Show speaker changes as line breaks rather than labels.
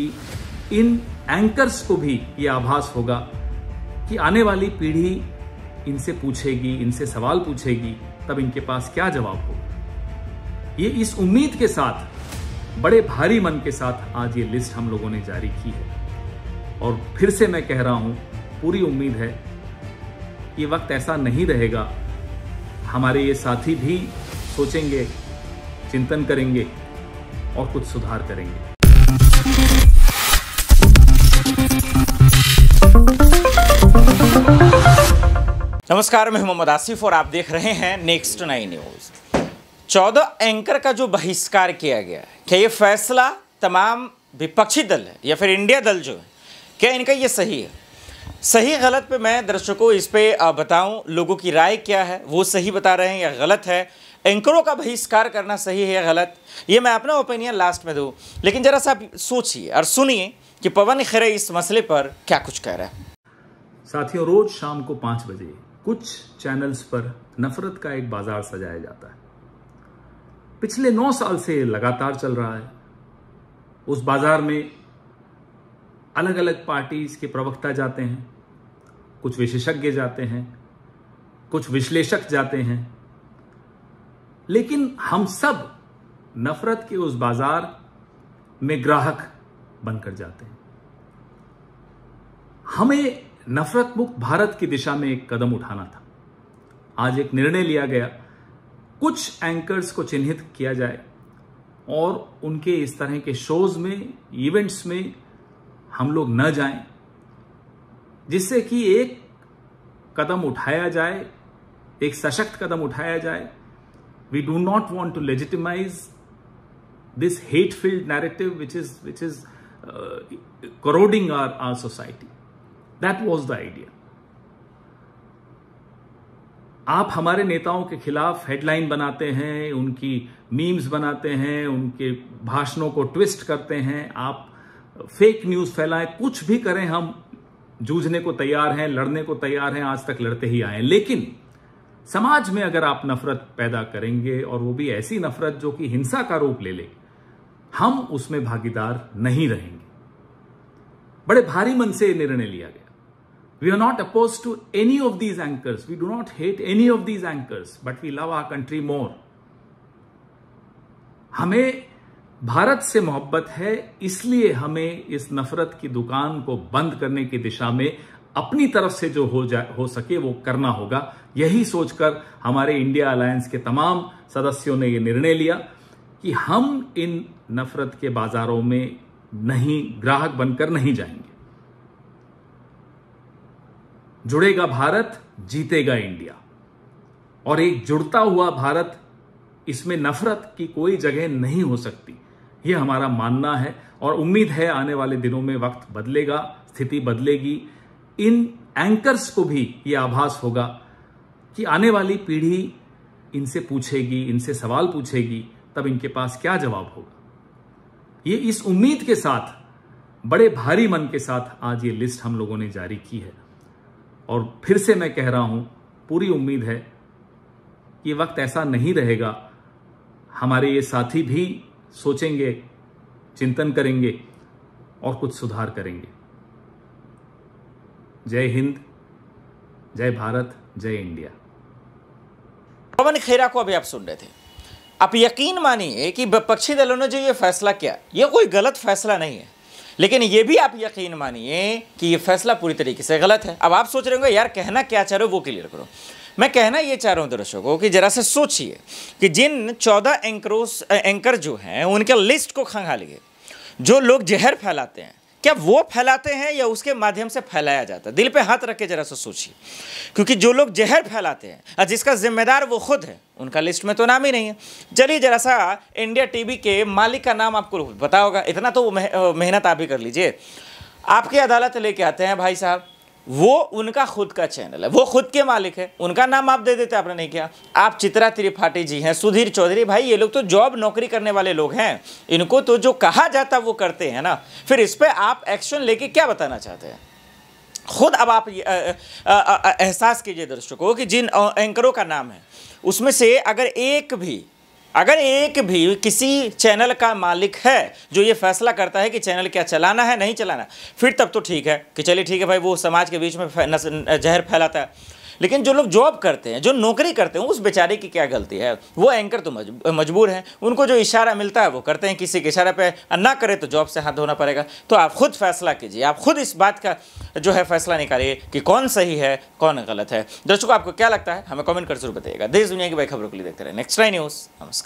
इन anchors को भी ये आभास होगा कि आने वाली पीढ़ी इनसे पूछेगी इनसे सवाल पूछेगी तब इनके पास क्या जवाब होगा ये इस उम्मीद के साथ बड़े भारी मन के साथ आज ये लिस्ट हम लोगों ने जारी की है और फिर से मैं कह रहा हूं पूरी उम्मीद है ये वक्त ऐसा नहीं रहेगा हमारे ये साथी भी सोचेंगे चिंतन करेंगे और कुछ सुधार करेंगे
नमस्कार मैं मोहम्मद आसिफ और आप देख रहे हैं नेक्स्ट नाइन न्यूज चौदह एंकर का जो बहिष्कार किया गया है क्या ये फैसला तमाम विपक्षी दल है या फिर इंडिया दल जो है क्या इनका ये सही है सही गलत पे मैं दर्शकों इस पे बताऊं लोगों की राय क्या है वो सही बता रहे हैं या गलत है एंकरों का बहिष्कार करना सही है या गलत ये मैं अपना ओपिनियन लास्ट में दूँ लेकिन ज़रा सा सोचिए और सुनिए कि पवन खेरे इस मसले पर क्या कुछ कह रहा है
साथियों रोज शाम को पाँच बजे कुछ चैनल्स पर नफरत का एक बाजार सजाया जाता है पिछले नौ साल से लगातार चल रहा है उस बाजार में अलग अलग पार्टीज के प्रवक्ता जाते हैं कुछ विशेषज्ञ जाते हैं कुछ विश्लेषक जाते हैं लेकिन हम सब नफरत के उस बाजार में ग्राहक बनकर जाते हैं हमें नफरत मुक्त भारत की दिशा में एक कदम उठाना था आज एक निर्णय लिया गया कुछ एंकर्स को चिन्हित किया जाए और उनके इस तरह के शोज में इवेंट्स में हम लोग न जाएं जिससे कि एक कदम उठाया जाए एक सशक्त कदम उठाया जाए we do not want to legitimize this hate filled narrative which is which is corroding our our society that was the idea आप हमारे नेताओं के खिलाफ हेडलाइन बनाते हैं उनकी मीम्स बनाते हैं उनके भाषणों को ट्विस्ट करते हैं आप फेक न्यूज फैलाएं कुछ भी करें हम जूझने को तैयार हैं लड़ने को तैयार हैं आज तक लड़ते ही आए लेकिन समाज में अगर आप नफरत पैदा करेंगे और वो भी ऐसी नफरत जो कि हिंसा का रूप ले ले हम उसमें भागीदार नहीं रहेंगे बड़े भारी मन से निर्णय लिया गया We are not opposed to any of these anchors. We do not hate any of these anchors, but we love our country more. हमें भारत से मोहब्बत है इसलिए हमें इस नफरत की दुकान को बंद करने की दिशा में अपनी तरफ से जो हो जाए हो सके वो करना होगा यही सोचकर हमारे इंडिया अलायंस के तमाम सदस्यों ने ये निर्णय लिया कि हम इन नफरत के बाजारों में नहीं ग्राहक बनकर नहीं जाएंगे जुड़ेगा भारत जीतेगा इंडिया और एक जुड़ता हुआ भारत इसमें नफरत की कोई जगह नहीं हो सकती यह हमारा मानना है और उम्मीद है आने वाले दिनों में वक्त बदलेगा स्थिति बदलेगी इन एंकर्स को भी यह आभास होगा कि आने वाली पीढ़ी इनसे पूछेगी इनसे सवाल पूछेगी तब इनके पास क्या जवाब होगा ये इस उम्मीद के साथ बड़े भारी मन के साथ आज ये लिस्ट हम लोगों ने जारी की है और फिर से मैं कह रहा हूं पूरी उम्मीद है ये वक्त ऐसा नहीं रहेगा हमारे ये साथी भी सोचेंगे चिंतन करेंगे और कुछ सुधार करेंगे जय हिंद जय भारत जय इंडिया
पवन खेरा को अभी आप सुन रहे थे आप यकीन मानिए कि विपक्षी दलों ने जो ये फैसला किया ये कोई गलत फैसला नहीं है लेकिन ये भी आप यकीन मानिए कि ये फैसला पूरी तरीके से गलत है अब आप सोच रहे होंगे यार कहना क्या चाह रहे हो वो क्लियर करो मैं कहना ये चाह रहा हूँ दर्शकों कि जरा से सोचिए कि जिन चौदह एंकरों एंकर जो हैं उनके लिस्ट को खंगालिए जो लोग जहर फैलाते हैं क्या वो फैलाते हैं या उसके माध्यम से फैलाया जाता है दिल पे हाथ रख के जरा सा सोचिए क्योंकि जो लोग जहर फैलाते हैं और जिसका जिम्मेदार वो खुद है उनका लिस्ट में तो नाम ही नहीं है चलिए जरा सा इंडिया टीवी के मालिक का नाम आपको बताओगा इतना तो मेहनत आप ही कर लीजिए आपकी अदालत लेके आते हैं भाई साहब वो उनका खुद का चैनल है वो खुद के मालिक है उनका नाम आप दे देते आपने नहीं किया आप चित्रा त्रिपाठी जी हैं सुधीर चौधरी भाई ये लोग तो जॉब नौकरी करने वाले लोग हैं इनको तो जो कहा जाता वो करते हैं ना फिर इस पर आप एक्शन लेके क्या बताना चाहते हैं खुद अब आप एहसास कीजिए दर्शकों कि जिन एंकरों का नाम है उसमें से अगर एक भी अगर एक भी किसी चैनल का मालिक है जो ये फैसला करता है कि चैनल क्या चलाना है नहीं चलाना फिर तब तो ठीक है कि चलिए ठीक है भाई वो समाज के बीच में जहर फैलाता है लेकिन जो लोग जॉब करते हैं जो नौकरी करते हैं उस बेचारे की क्या गलती है वो एंकर तो मजबूर हैं उनको जो इशारा मिलता है वो करते हैं किसी के इशारे पे ना करे तो जॉब से हाथ धोना पड़ेगा तो आप खुद फैसला कीजिए आप खुद इस बात का जो है फैसला निकालिए कि कौन सही है कौन गलत है दर्शकों आपको क्या लगता है हमें कॉमेंट कर जरूर बताइएगा देश दुनिया की भाई खबरों के लिए देखते रहे नेक्स्ट टाइम न्यूज़ नमस्कार